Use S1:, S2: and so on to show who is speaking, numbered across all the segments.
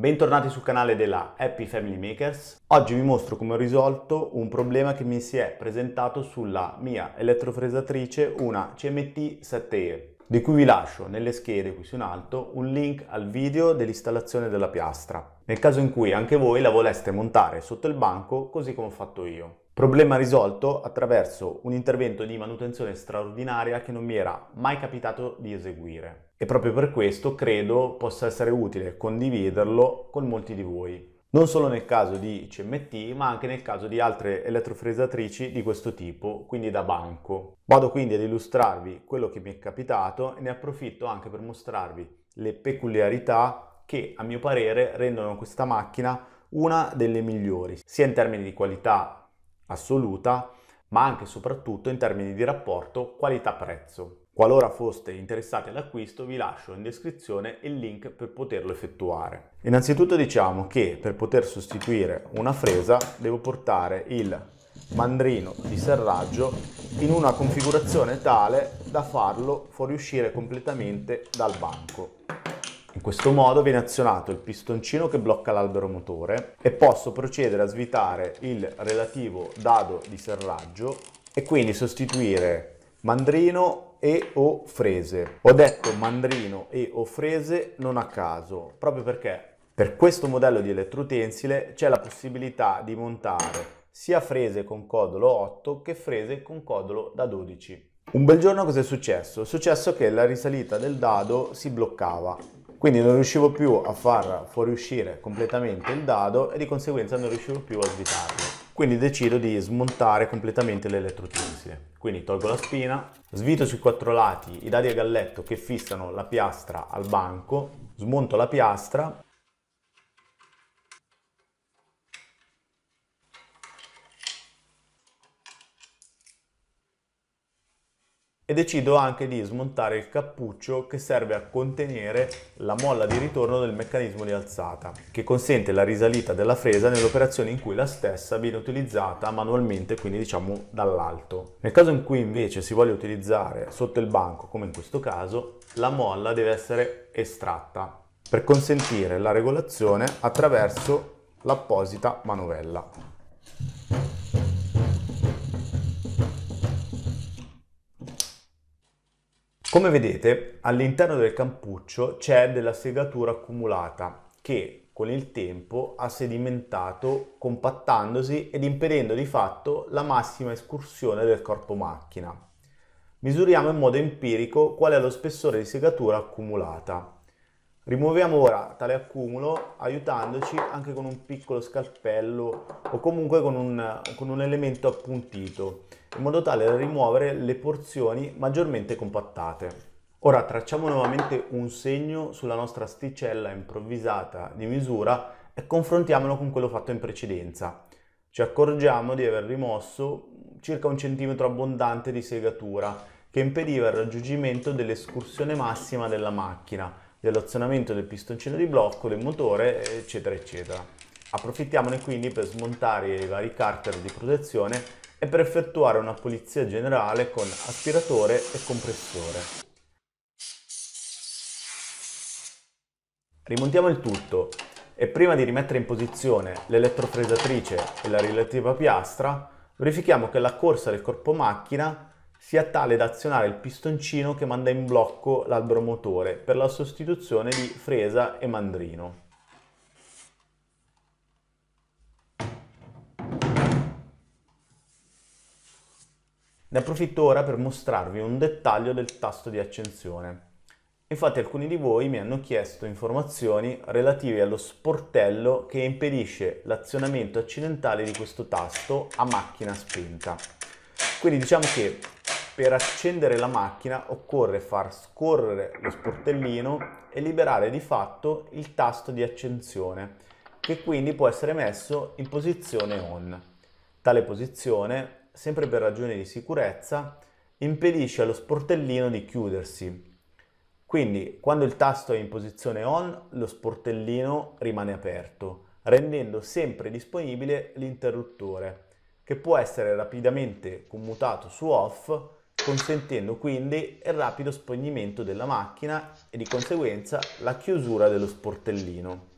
S1: Bentornati sul canale della Happy Family Makers. Oggi vi mostro come ho risolto un problema che mi si è presentato sulla mia elettrofresatrice, una CMT 7E, di cui vi lascio nelle schede qui su in alto un link al video dell'installazione della piastra, nel caso in cui anche voi la voleste montare sotto il banco così come ho fatto io. Problema risolto attraverso un intervento di manutenzione straordinaria che non mi era mai capitato di eseguire. E proprio per questo credo possa essere utile condividerlo con molti di voi. Non solo nel caso di CMT, ma anche nel caso di altre elettrofresatrici di questo tipo, quindi da banco. Vado quindi ad illustrarvi quello che mi è capitato e ne approfitto anche per mostrarvi le peculiarità che a mio parere rendono questa macchina una delle migliori, sia in termini di qualità assoluta, ma anche e soprattutto in termini di rapporto qualità-prezzo. Qualora foste interessati all'acquisto vi lascio in descrizione il link per poterlo effettuare. Innanzitutto diciamo che per poter sostituire una fresa devo portare il mandrino di serraggio in una configurazione tale da farlo fuoriuscire completamente dal banco. In questo modo viene azionato il pistoncino che blocca l'albero motore e posso procedere a svitare il relativo dado di serraggio e quindi sostituire mandrino e o frese. Ho detto mandrino e o frese non a caso, proprio perché per questo modello di elettrotensile c'è la possibilità di montare sia frese con codolo 8 che frese con codolo da 12. Un bel giorno cosa è successo? È successo che la risalita del dado si bloccava quindi non riuscivo più a far fuoriuscire completamente il dado e di conseguenza non riuscivo più a svitarlo. Quindi decido di smontare completamente l'elettrotinside. Quindi tolgo la spina, svito sui quattro lati i dadi a galletto che fissano la piastra al banco, smonto la piastra e decido anche di smontare il cappuccio che serve a contenere la molla di ritorno del meccanismo di alzata, che consente la risalita della fresa nell'operazione in cui la stessa viene utilizzata manualmente, quindi diciamo dall'alto. Nel caso in cui invece si voglia utilizzare sotto il banco, come in questo caso, la molla deve essere estratta per consentire la regolazione attraverso l'apposita manovella. Come vedete all'interno del campuccio c'è della segatura accumulata che con il tempo ha sedimentato compattandosi ed impedendo di fatto la massima escursione del corpo macchina. Misuriamo in modo empirico qual è lo spessore di segatura accumulata. Rimuoviamo ora tale accumulo aiutandoci anche con un piccolo scalpello o comunque con un, con un elemento appuntito in modo tale da rimuovere le porzioni maggiormente compattate. Ora tracciamo nuovamente un segno sulla nostra sticella improvvisata di misura e confrontiamolo con quello fatto in precedenza. Ci accorgiamo di aver rimosso circa un centimetro abbondante di segatura che impediva il raggiungimento dell'escursione massima della macchina dell'azionamento del pistoncino di blocco, del motore, eccetera, eccetera. Approfittiamone quindi per smontare i vari carter di protezione e per effettuare una pulizia generale con aspiratore e compressore. Rimontiamo il tutto e prima di rimettere in posizione l'elettrofresatrice e la relativa piastra, verifichiamo che la corsa del corpo macchina sia tale da azionare il pistoncino che manda in blocco l'albero motore per la sostituzione di fresa e mandrino. Ne approfitto ora per mostrarvi un dettaglio del tasto di accensione. Infatti alcuni di voi mi hanno chiesto informazioni relative allo sportello che impedisce l'azionamento accidentale di questo tasto a macchina spinta. Quindi diciamo che per accendere la macchina occorre far scorrere lo sportellino e liberare di fatto il tasto di accensione, che quindi può essere messo in posizione on. Tale posizione, sempre per ragioni di sicurezza, impedisce allo sportellino di chiudersi. Quindi quando il tasto è in posizione on, lo sportellino rimane aperto, rendendo sempre disponibile l'interruttore, che può essere rapidamente commutato su off consentendo quindi il rapido spegnimento della macchina e di conseguenza la chiusura dello sportellino.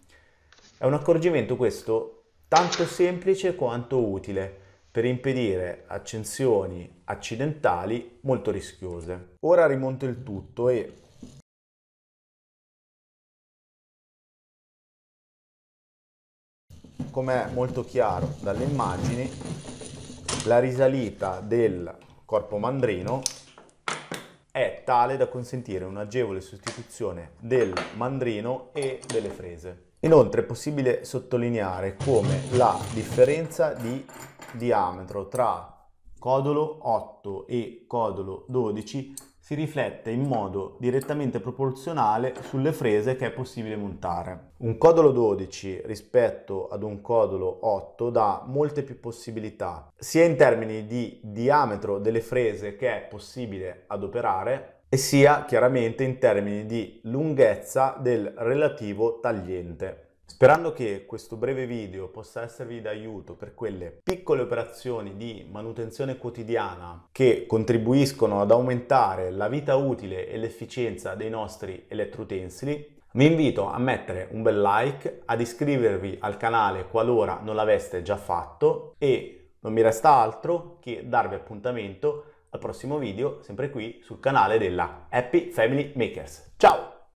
S1: È un accorgimento questo tanto semplice quanto utile per impedire accensioni accidentali molto rischiose. Ora rimonto il tutto e come è molto chiaro dalle immagini la risalita del corpo mandrino è tale da consentire un'agevole sostituzione del mandrino e delle frese. Inoltre è possibile sottolineare come la differenza di diametro tra codolo 8 e codolo 12 si riflette in modo direttamente proporzionale sulle frese che è possibile montare. Un codolo 12 rispetto ad un codolo 8 dà molte più possibilità, sia in termini di diametro delle frese che è possibile adoperare, e sia chiaramente in termini di lunghezza del relativo tagliente. Sperando che questo breve video possa esservi d'aiuto per quelle piccole operazioni di manutenzione quotidiana che contribuiscono ad aumentare la vita utile e l'efficienza dei nostri elettroutensili, vi invito a mettere un bel like, ad iscrivervi al canale qualora non l'aveste già fatto e non mi resta altro che darvi appuntamento al prossimo video sempre qui sul canale della Happy Family Makers. Ciao!